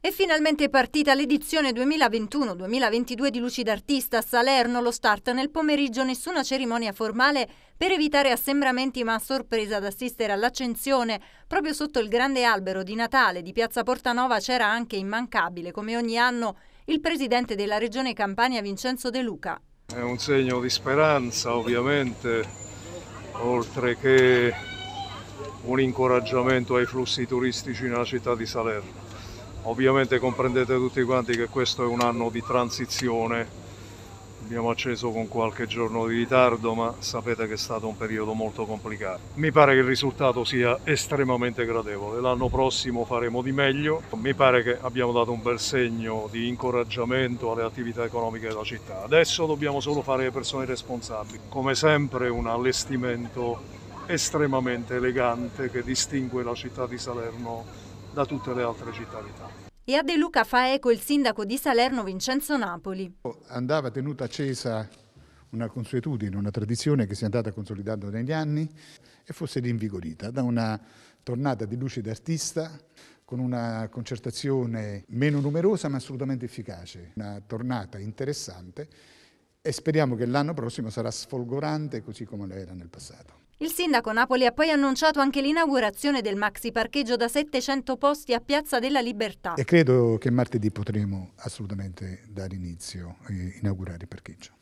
È finalmente partita l'edizione 2021-2022 di Lucida Artista a Salerno. Lo start nel pomeriggio, nessuna cerimonia formale per evitare assembramenti, ma a sorpresa ad assistere all'accensione. Proprio sotto il grande albero di Natale di Piazza Portanova c'era anche immancabile, come ogni anno, il presidente della regione Campania Vincenzo De Luca. È un segno di speranza, ovviamente, oltre che un incoraggiamento ai flussi turistici nella città di Salerno. Ovviamente comprendete tutti quanti che questo è un anno di transizione, abbiamo acceso con qualche giorno di ritardo ma sapete che è stato un periodo molto complicato mi pare che il risultato sia estremamente gradevole l'anno prossimo faremo di meglio mi pare che abbiamo dato un bel segno di incoraggiamento alle attività economiche della città adesso dobbiamo solo fare le persone responsabili come sempre un allestimento estremamente elegante che distingue la città di Salerno da tutte le altre città d'Italia. E a De Luca fa eco il sindaco di Salerno Vincenzo Napoli. Andava tenuta accesa una consuetudine, una tradizione che si è andata consolidando negli anni e fosse rinvigorita da una tornata di luce d'artista con una concertazione meno numerosa ma assolutamente efficace, una tornata interessante e speriamo che l'anno prossimo sarà sfolgorante così come lo era nel passato. Il sindaco Napoli ha poi annunciato anche l'inaugurazione del maxi parcheggio da 700 posti a Piazza della Libertà. E credo che martedì potremo assolutamente dare inizio e eh, inaugurare il parcheggio.